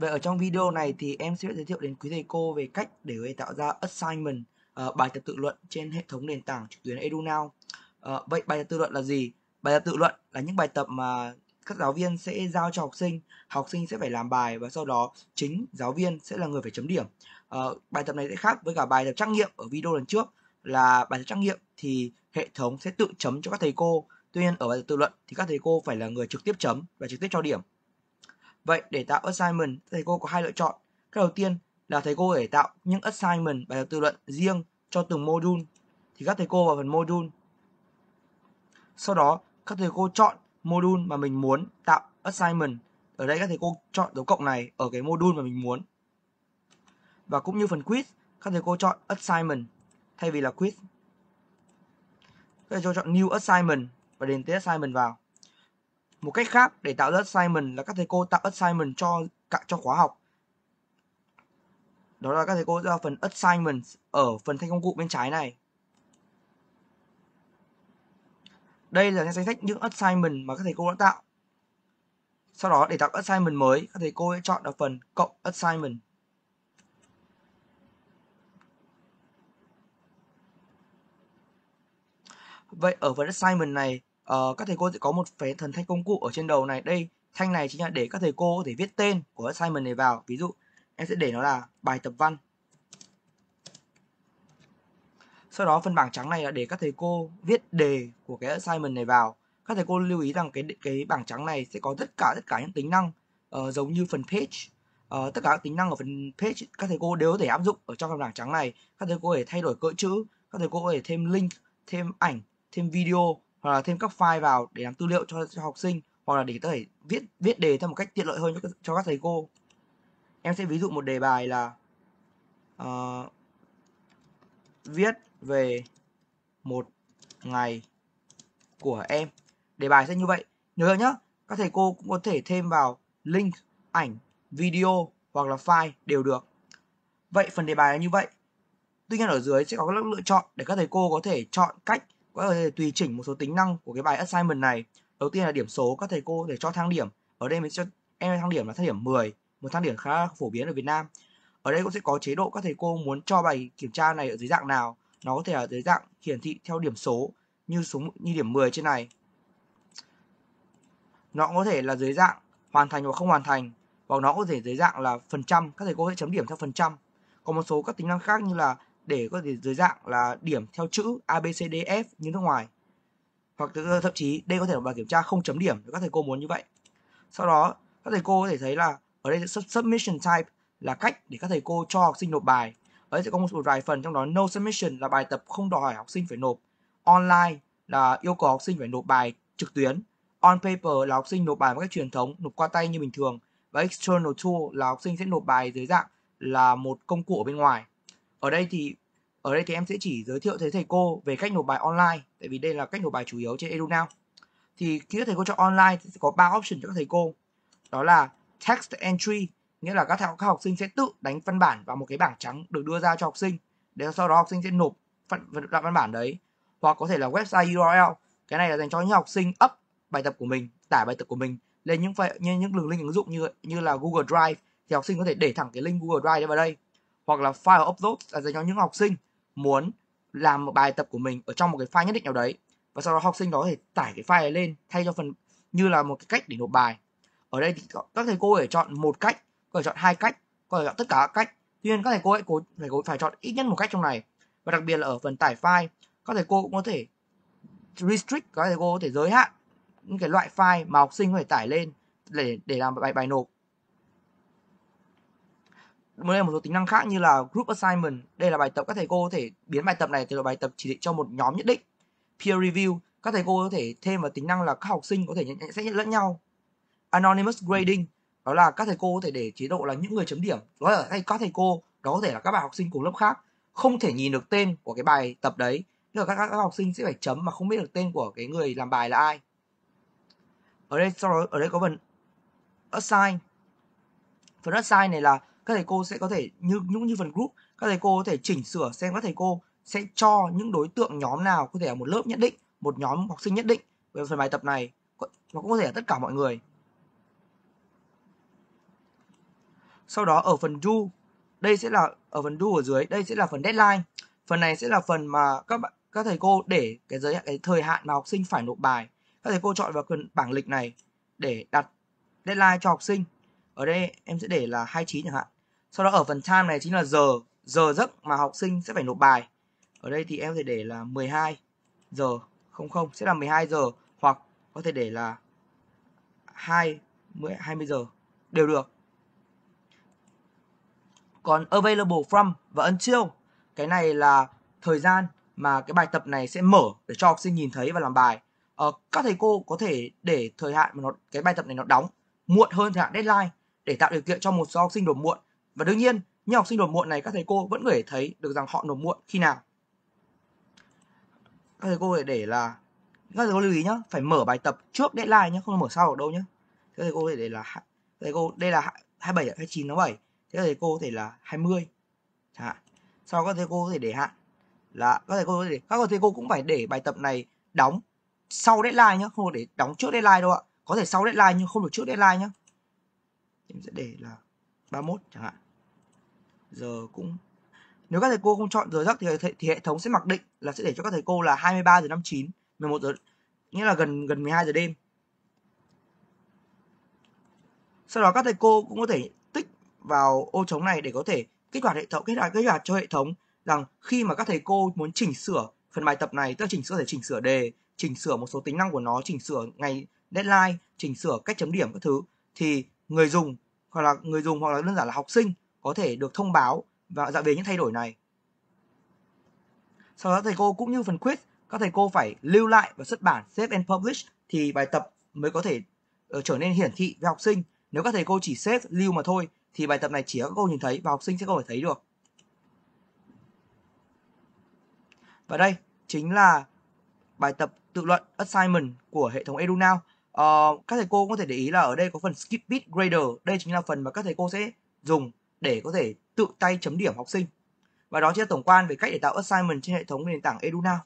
Vậy ở trong video này thì em sẽ giới thiệu đến quý thầy cô về cách để có thể tạo ra assignment, uh, bài tập tự luận trên hệ thống nền tảng trực tuyến EduNow. Uh, ờ, vậy bài tập tự luận là gì? Bài tập tự luận là những bài tập mà các giáo viên sẽ giao cho học sinh, học sinh sẽ phải làm bài và sau đó chính giáo viên sẽ là người phải chấm điểm. Uh, bài tập này sẽ khác với cả bài tập trắc nghiệm ở video lần trước là bài tập trắc nghiệm thì hệ thống sẽ tự chấm cho các thầy cô. Tuy nhiên ở bài tập tự luận thì các thầy cô phải là người trực tiếp chấm và trực tiếp cho điểm. Vậy để tạo assignment, thầy cô có hai lựa chọn. Cái đầu tiên là thầy cô để tạo những assignment bài tập tự luận riêng cho từng module thì các thầy cô vào phần module. Sau đó các thầy cô chọn module mà mình muốn tạo assignment. Ở đây các thầy cô chọn dấu cộng này ở cái module mà mình muốn. Và cũng như phần quiz, các thầy cô chọn assignment thay vì là quiz. Các thầy cô chọn new assignment và điền tên assignment vào. Một cách khác để tạo ra assignment là các thầy cô tạo assignment cho cả cho khóa học. Đó là các thầy cô ra phần assignment ở phần thanh công cụ bên trái này. Đây là danh sách những assignment mà các thầy cô đã tạo. Sau đó để tạo assignment mới, các thầy cô sẽ chọn ở phần cộng assignment. Vậy ở phần assignment này uh, các thầy cô sẽ có một phế thần thanh công cụ ở trên đầu này đây thanh này chính là để các thầy cô có thể viết tên của assignment này vào ví dụ em sẽ để nó là bài tập văn sau đó phần bảng trắng này là để các thầy cô viết đề của cái assignment này vào các thầy cô lưu ý rằng cái cái bảng trắng này sẽ có tất cả tất cả những tính năng uh, giống như phần page uh, tất cả các tính năng ở phần page các thầy cô đều có thể áp dụng ở trong phần bảng trắng này các thầy cô có thể thay đổi cỡ chữ các thầy cô có thể thêm link thêm ảnh thêm video hoặc là thêm các file vào để làm tư liệu cho, cho học sinh hoặc là để có thể viết viết đề theo một cách tiện lợi hơn cho, cho các thầy cô em sẽ ví dụ một đề bài là uh, viết về một ngày của em đề bài sẽ như vậy nhớ nhá các thầy cô cũng có thể thêm vào link ảnh video hoặc là file đều được vậy phần đề bài là như vậy tuy nhiên ở dưới sẽ có các lựa chọn để các thầy cô có thể chọn cách có thể tùy chỉnh một số tính năng của cái bài assignment này đầu tiên là điểm số các thầy cô để cho thang điểm ở đây mình cho em thang điểm là thang điểm 10 một thang điểm khá phổ biến ở Việt Nam ở đây cũng sẽ có chế độ các thầy cô muốn cho bài kiểm tra này ở dưới dạng nào nó có thể ở dưới dạng hiển thị theo điểm số như số như điểm 10 trên này nó có thể là dưới dạng hoàn thành hoặc không hoàn thành và nó có thể dưới dạng là phần trăm các thầy cô sẽ chấm điểm theo phần trăm còn một số các tính năng khác như là để có thể dưới dạng là điểm theo chữ A B C D F như nước ngoài hoặc thậm chí đây có thể là bài kiểm tra không chấm điểm các thầy cô muốn như vậy sau đó các thầy cô có thể thấy là ở đây submission type là cách để các thầy cô cho học sinh nộp bài ở đây sẽ có một vài phần trong đó no submission là bài tập không đòi hỏi học sinh phải nộp online là yêu cầu học sinh phải nộp bài trực tuyến on paper là học sinh nộp bài một cách truyền thống nộp qua tay như bình thường và external tool là học sinh sẽ nộp bài dưới dạng là một công cụ ở bên ngoài ở đây thì ở đây thì em sẽ chỉ giới thiệu tới thầy cô về cách nộp bài online tại vì đây là cách nộp bài chủ yếu trên EduNow. Thì khi các thầy cô chọn online thì sẽ có 3 option cho các thầy cô. Đó là text entry, nghĩa là các, thầy, các học sinh sẽ tự đánh văn bản vào một cái bảng trắng được đưa ra cho học sinh. Để sau đó học sinh sẽ nộp đoạn văn, văn bản đấy. Hoặc có thể là website URL. Cái này là dành cho những học sinh up bài tập của mình, tải bài tập của mình lên những như những đường link ứng dụng như như là Google Drive thì học sinh có thể để thẳng cái link Google Drive vào đây. Hoặc là file upload là dành cho những học sinh muốn làm một bài tập của mình ở trong một cái file nhất định nào đấy và sau đó học sinh đó có thể tải cái file này lên thay cho phần như là một cái cách để nộp bài ở đây thì các thầy cô có thể chọn một cách có thể chọn hai cách có thể chọn tất cả các cách tuy nhiên các thầy cô ấy cố phải phải chọn ít nhất một cách trong này và đặc biệt là ở phần tải file các thầy cô cũng có thể restrict các thầy cô có thể giới hạn những cái loại file mà học sinh có thể tải lên để để làm bài bài nộp mới là một số tính năng khác như là group assignment đây là bài tập các thầy cô có thể biến bài tập này từ bài tập chỉ định cho một nhóm nhất định peer review các thầy cô có thể thêm vào tính năng là các học sinh có thể nhận, sẽ nhận lẫn nhau anonymous grading đó là các thầy cô có thể để chế độ là những người chấm điểm đó là các thầy cô đó có thể là các bạn học sinh cùng lớp khác không thể nhìn được tên của cái bài tập đấy tức là các, các, các học sinh sẽ phải chấm mà không biết được tên của cái người làm bài là ai ở đây sau đó ở đây có phần assign phần assign này là các thầy cô sẽ có thể như những như phần group các thầy cô có thể chỉnh sửa xem các thầy cô sẽ cho những đối tượng nhóm nào có thể ở một lớp nhất định một nhóm học sinh nhất định về phần bài tập này nó cũng có thể là tất cả mọi người sau đó ở phần do đây sẽ là ở phần do ở dưới đây sẽ là phần deadline phần này sẽ là phần mà các bạn các thầy cô để cái giới cái thời hạn mà học sinh phải nộp bài các thầy cô chọn vào phần bảng lịch này để đặt deadline cho học sinh ở đây em sẽ để là 29 chẳng hạn sau đó ở phần time này chính là giờ giờ giấc mà học sinh sẽ phải nộp bài ở đây thì em có thể để là 12 giờ không không sẽ là 12 giờ hoặc có thể để là 2 20 giờ đều được còn available from và until cái này là thời gian mà cái bài tập này sẽ mở để cho học sinh nhìn thấy và làm bài ờ, các thầy cô có thể để thời hạn mà nó cái bài tập này nó đóng muộn hơn thời hạn deadline để tạo điều kiện cho một số học sinh nộp muộn và đương nhiên, những học sinh nộp muộn này các thầy cô vẫn có thể thấy được rằng họ nộp muộn khi nào. Các thầy cô để là các thầy cô lưu ý nhá, phải mở bài tập trước deadline nhá, không mở sau ở đâu nhá. Các thầy cô để là các thầy cô đây là 27 29 tháng 7, thế các thầy cô có thể là 20. Chẳng hạn. Sau các thầy cô có thể để hạn là các thầy cô có thể các thầy cô cũng phải để bài tập này đóng sau deadline nhá, không để đóng trước deadline đâu ạ. Có thể sau deadline nhưng không được trước deadline nhá. Em sẽ để là 31 chẳng hạn giờ cũng nếu các thầy cô không chọn giờ giấc thì, thì, thì hệ thống sẽ mặc định là sẽ để cho các thầy cô là 23 giờ 59 11 giờ nghĩa là gần gần 12 giờ đêm sau đó các thầy cô cũng có thể tích vào ô trống này để có thể kích hoạt hệ thống kích hoạt kích hoạt cho hệ thống rằng khi mà các thầy cô muốn chỉnh sửa phần bài tập này tức là chỉnh sửa để chỉnh sửa đề chỉnh sửa một số tính năng của nó chỉnh sửa ngày deadline chỉnh sửa cách chấm điểm các thứ thì người dùng hoặc là người dùng hoặc là đơn giản là học sinh có thể được thông báo và dạ về những thay đổi này. Sau đó thầy cô cũng như phần quiz, các thầy cô phải lưu lại và xuất bản save and publish thì bài tập mới có thể uh, trở nên hiển thị với học sinh. Nếu các thầy cô chỉ save lưu mà thôi thì bài tập này chỉ các cô nhìn thấy và học sinh sẽ không thể thấy được. Và đây chính là bài tập tự luận assignment của hệ thống EduNow. Uh, các thầy cô có thể để ý là ở đây có phần skip bit grader, đây chính là phần mà các thầy cô sẽ dùng để có thể tự tay chấm điểm học sinh. Và đó chính là tổng quan về cách để tạo assignment trên hệ thống nền tảng EduNow.